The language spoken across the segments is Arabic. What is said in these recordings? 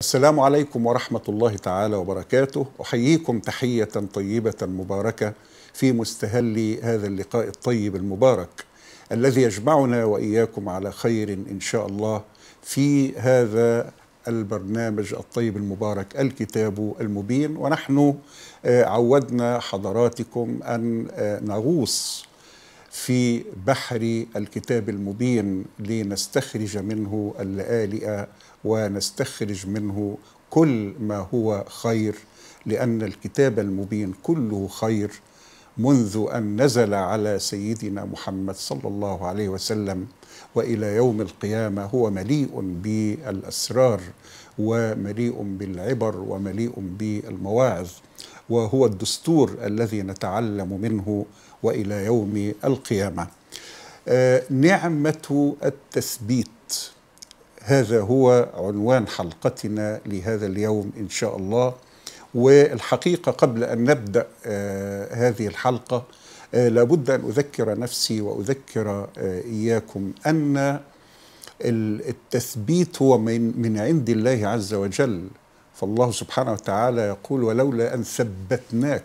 السلام عليكم ورحمة الله تعالى وبركاته أحييكم تحية طيبة مباركة في مستهل هذا اللقاء الطيب المبارك الذي يجمعنا وإياكم على خير إن شاء الله في هذا البرنامج الطيب المبارك الكتاب المبين ونحن آه، عودنا حضراتكم أن آه، نغوص في بحر الكتاب المبين لنستخرج منه اللآلئة ونستخرج منه كل ما هو خير لأن الكتاب المبين كله خير منذ أن نزل على سيدنا محمد صلى الله عليه وسلم وإلى يوم القيامة هو مليء بالأسرار ومليء بالعبر ومليء بالمواعظ وهو الدستور الذي نتعلم منه والى يوم القيامه آه، نعمه التثبيت هذا هو عنوان حلقتنا لهذا اليوم ان شاء الله والحقيقه قبل ان نبدا آه، هذه الحلقه آه، لابد ان اذكر نفسي واذكر اياكم ان التثبيت هو من, من عند الله عز وجل فالله سبحانه وتعالى يقول ولولا أن ثبتناك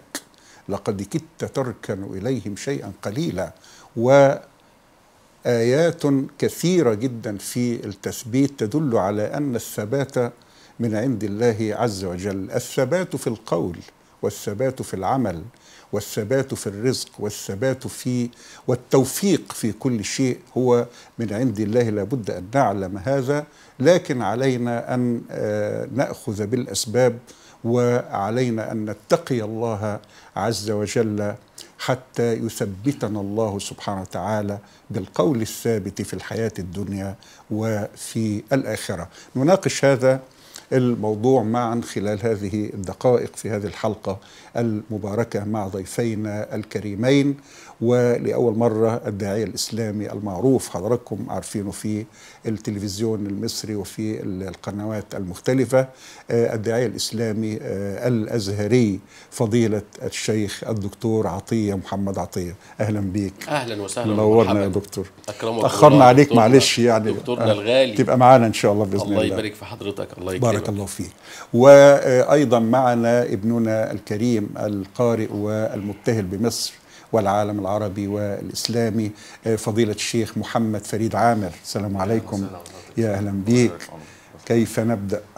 لقد كدت تركن إليهم شيئا قليلا وآيات كثيرة جدا في التثبيت تدل على أن الثبات من عند الله عز وجل الثبات في القول والثبات في العمل والثبات في الرزق والثبات في والتوفيق في كل شيء هو من عند الله لابد ان نعلم هذا لكن علينا ان آه، ناخذ بالاسباب وعلينا ان نتقي الله عز وجل حتى يثبتنا الله سبحانه وتعالى بالقول الثابت في الحياه الدنيا وفي الاخره نناقش هذا الموضوع معا خلال هذه الدقائق في هذه الحلقة المباركة مع ضيفينا الكريمين ولأول مرة الداعية الإسلامي المعروف حضراتكم عارفينه في التلفزيون المصري وفي القنوات المختلفة آه، الداعية الإسلامي آه، الأزهري فضيلة الشيخ الدكتور عطية محمد عطية أهلا بيك أهلا وسهلا نورنا يا دكتور أكرمك تأخرنا عليك معلش يعني دكتورنا الغالي تبقى معانا إن شاء الله بإذن الله الله يبارك في حضرتك الله يكرمك بارك الله فيك وأيضا معنا ابننا الكريم القارئ والمبتهل بمصر والعالم العربي والإسلامي فضيلة الشيخ محمد فريد عامر السلام عليكم يا أهلا بك كيف نبدأ